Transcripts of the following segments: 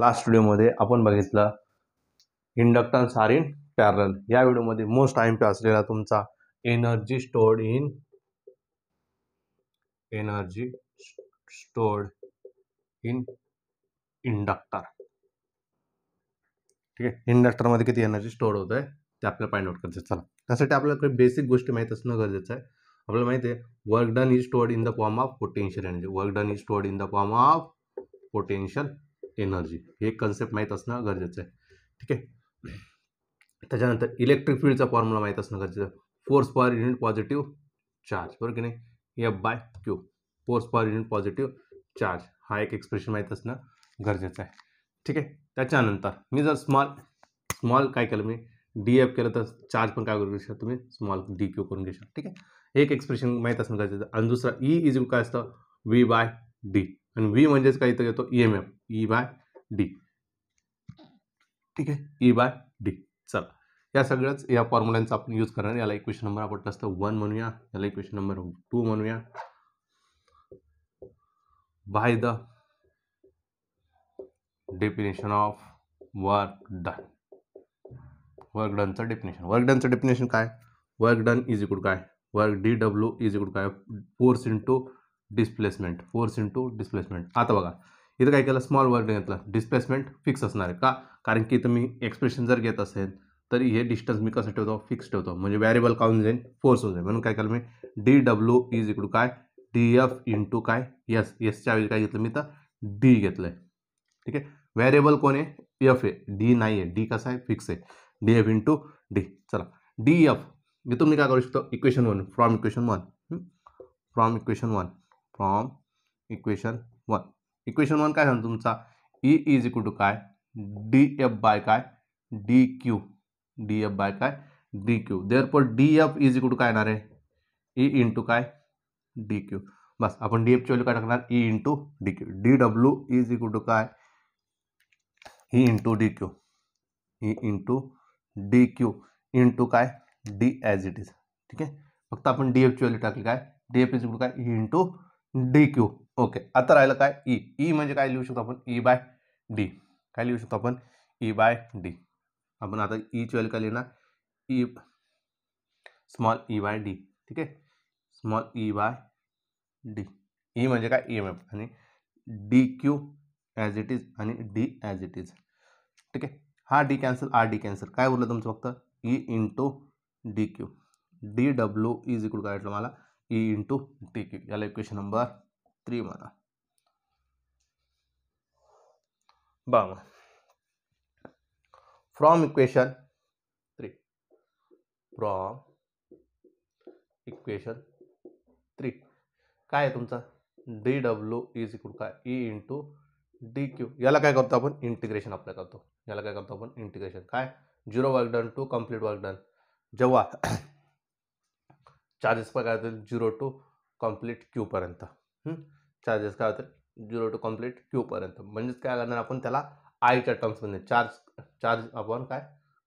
last मध्ये आपण बघितलं इंडक्टन्स आर इन पॅरल या व्हिडिओमध्ये मोस्ट टाइम एम असलेला तुमचा energy stored in energy stored in inductor ठीक आहे इंडक्टरमध्ये किती एनर्जी स्टोर होत आहे ते आपल्याला फाइंड आउट करायचं चला त्यासाठी आपल्याला काही बेसिक गोष्टी माहीत असणं गरजेचं आहे आपल्याला माहिती आहे work done is stored in the form of potential energy work done is stored in the form of potential energy हे कन्सेप्ट माहीत असणं गरजेचं आहे ठीक आहे त्याच्यानंतर इलेक्ट्रिक फील्डचा फॉर्म्युला माहीत असणं गरजेचं आहे force power unit positive charge बरोबर की नाही F by Q force power unit positive charge हा एक एक्सप्रेशन माहीत असणं गरजेचं आहे ठीक आहे त्याच्यानंतर मी जर स्मॉल स्मॉल काय केलं मी डी एफ केलं तर चार्ज पण काय करू शकता तुम्ही स्मॉल डी क्यू करून शकता ठीक आहे एक एक्सप्रेशन माहीत असणं गरजेचं आणि दुसरा ई इज काय असतं वी बाय डी आणि व्ही म्हणजेच काय इथं घेतो E M F E by D ठीक आहे ई बाय डी चला या सगळ्याच या फॉर्म्युलांचा आपण यूज करणार याला इक्वेशन नंबर आपण असतं वन म्हणूया याला इक्वेशन नंबर टू म्हणूया by the definition of work done work डनचं डेफिनेशन वर्क डनचं डेफिनेशन काय वर्क डन इज इकडून काय वर्क डी डब्ल्यू इज इकडून काय force into displacement force into displacement आता बघा इथं काय केलं स्मॉल वर्ड घेतलं डिस्प्लेसमेंट फिक्स असणार आहे का कारण की तुम्ही एक्सप्रेशन जर घेत असेल तरी हे डिस्टन्स मी कसं ठेवतो फिक्स ठेवतो म्हणजे व्हेरिएबल काउन जाईल फोर्स होऊन जाईल म्हणून काय केलं मी डी डब्ल्यू इज इकडू काय डी एफ इंटू काय यस यसच्या वेळी काय घेतलं मी तर डी घेतलं आहे ठीक आहे व्हेरिएबल कोण आहे एफ आहे डी नाही आहे डी कसं आहे फिक्स आहे डी एफ इंटू डी चला डी एफ मी तुम्ही काय करू शकतो equation one from equation one from equation one from equation one equation one का झालं ई इज इक्वल टू का डी एफ बाय का D Q D F by का D Q therefore D F is equal to का येणार आहे E e into काय D Q बस अपन डी एफ चलू का टाकणार E into D Q D W is equal to का E into D Q E into D Q into का डी एज इट इज ठीक है फिर आपण डी एफची व्हॅल्यू टाकली काय डी एफ इज इक्वल का E into D Q okay आता राहिलं काय ई ई म्हणजे काय लिहू शकतो आपण ई बाय डी काय लिहू शकतो आपण ई बाय डी आपण आता ईची व्हॅल्यू काय लिहिणार E small E by D ठीक आहे small E by D E म्हणजे काय ई एम एफ आणि D Q as it is आणि डी ॲज इट इज ठीक आहे हा D cancel are D cancel काय उरलं तुमचं फक्त E into D Q D W is इकडून काय वाटलं मला ई इंटू टी क्यू याला इक्वेशन नंबर थ्री म्हणा बावन from equation three from equation three काय आहे तुमचा डी डब्ल्यू इज इक्वल काय ई इंटू डी क्यू याला काय करतो आपण इंटिग्रेशन अप्लाय करतो याला काय करतो आपण इंटिग्रेशन काय zero work done to complete work done जेव्हा चार्जेस पण काय होतील झिरो टू कॉम्प्लीट क्यूपर्यंत चार्जेस काय होतील झिरो टू कॉम्प्लीट क्यूपर्यंत म्हणजेच काय करणार आपण त्याला आयच्या टर्म्समध्ये चार्ज चार्ज आपण काय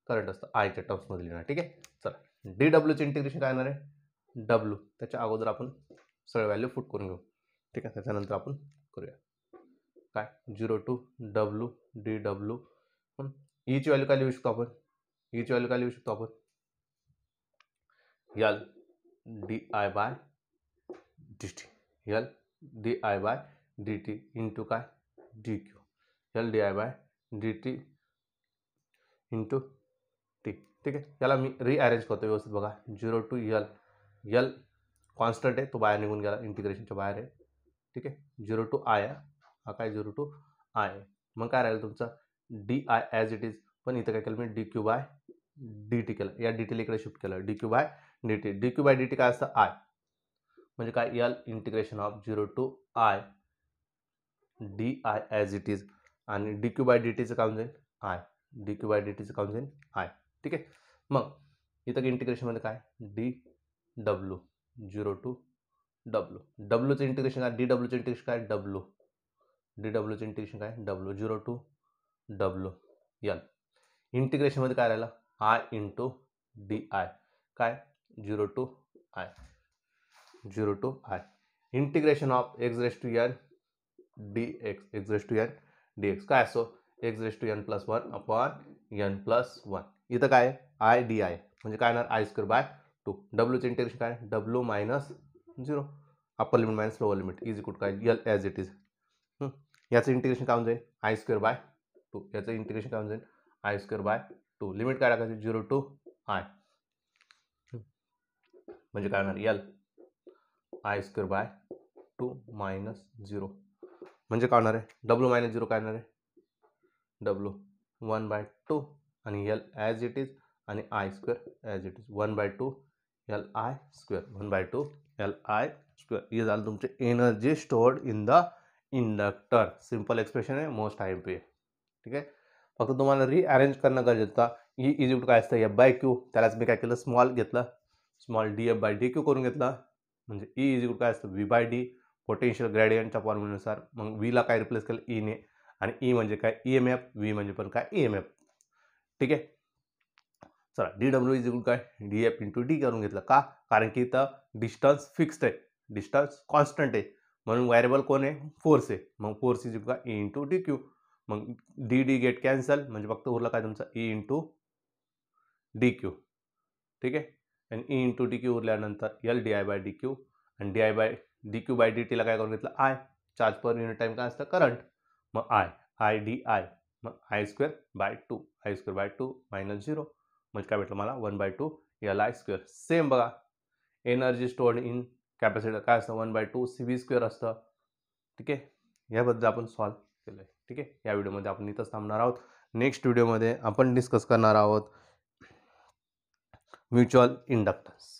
करंट असतं आयच्या टर्म्समध्ये लिहिणार ठीक आहे चला डी डब्ल्यूचे इंटिग्रेशन काय येणार आहे डब्ल्यू त्याच्या अगोदर आपण सगळं व्हॅल्यू फूट करून घेऊ ठीक आहे त्याच्यानंतर आपण करूया काय zero to W D W ईची व्हॅल्यू काय लिहू शकतो आपण ईची e व्हॅल्यू काय लिहू शकतो आपण याल D I by D T L D I by D T into काय D Q L D I by D T into T ठीक आहे याला मी रिअरेंज करतो व्यवस्थित बघा zero to L L constant आहे तो बाहेर निघून गेला इंटिग्रेशनच्या बाहेर आहे ठीक आहे झिरो टू आय हा काय झिरो टू आय मग काय राहिलं तुमचं D I as it is पण इथं काय केलं मी D Q by D T केलं या डी टीला इकडे शिफ्ट केलं D Q by D T D Q by D T काय असतं आय म्हणजे काय L integration of zero to I D I as it is आणि डी क्यू बाय डी टीचं काम जाईल I D Q by D टीचं काम जाईल आय ठीक आहे मग इथं इंटिग्रेशनमध्ये काय D W zero to W डब्ल्यूचं इंटिग्रेशन काय डी डब्ल्यूचं इंटिग्रेशन काय डब्ल्यू डी डब्ल्यूचं इंटिग्रेशन काय W zero to W L इंटिग्रेशनमध्ये काय राहिलं आय इंटू डी आय काय zero to I zero to I integration of X raise to N D X X raise to N D X काय असो X raise to N plus one upon N plus one इथं काय I D I म्हणजे काय येणार I square by two डब्ल्यूचं integration काय W minus zero upper limit minus lower limit is equal काय यल एज इट इज याचं integration काय होऊन जाईल आय स्क्वेअर बाय टू याचं इंटिग्रेशन काय होऊन जाईल I square by two limit काय टाकायची झिरो टू आय म्हणजे काय होणार L I square by two minus zero म्हणजे काय होणार आहे डब्लू मायनस झिरो काय होणार आहे डब्ल्यू वन बाय टू आणि यल ॲज इट इज आणि I square as it is one by two L I square one by two L I square हे झालं तुमचे energy stored in the inductor simple expression आहे most I P ठीक आहे फक्त तुम्हाला rearrange करणं गरजेचं होता ई इज काय असतं एफ बाय क्यू त्यालाच मी काय केलं स्मॉल घेतलं small D F by D Q करून घेतला म्हणजे ई e इज काय असतं व्ही बाय डी पोटेन्शियल ग्रॅडियंटच्या फॉर्म्युलेनुसार मग वीला काय रिप्लेस केलं ईने e आणि ई e म्हणजे काय ई एम एफ व्ही म्हणजे पण काय ई एम एफ ठीक आहे चला डी डब्ल्यू इज काय डी एफ इंटू डी करून घेतलं का कारण की इथं डिस्टन्स फिक्स्ड आहे डिस्टन्स कॉन्स्टंट आहे म्हणून व्हॅरेबल कोण आहे फोर्स आहे मग फोर्स इज का ई इंटू डी क्यू मग डी डी गेट कॅन्सल म्हणजे फक्त उरलं काय तुमचं ई इंटू डी क्यू ठीक आहे आणि ई इंटू डी क्यू उरल्यानंतर L D I by D Q आणि D I by D Q by D टीला काय करून घेतलं I charge per unit time काय असतं करंट मग आय आय डी आय मग I square by two I square by two minus zero म्हणजे काय भेटलं मला one by two L I square same बघा एनर्जी स्टोर्ड इन कॅपॅसिटर काय असतं one by two C V square असतं ठीक आहे याबद्दल आपण सॉल्व ठीक आहे या व्हिडिओमध्ये आपण इथंच थांबणार आहोत नेक्स्ट व्हिडिओमध्ये आपण डिस्कस करणार आहोत म्युच्युअल इंडक्टन्स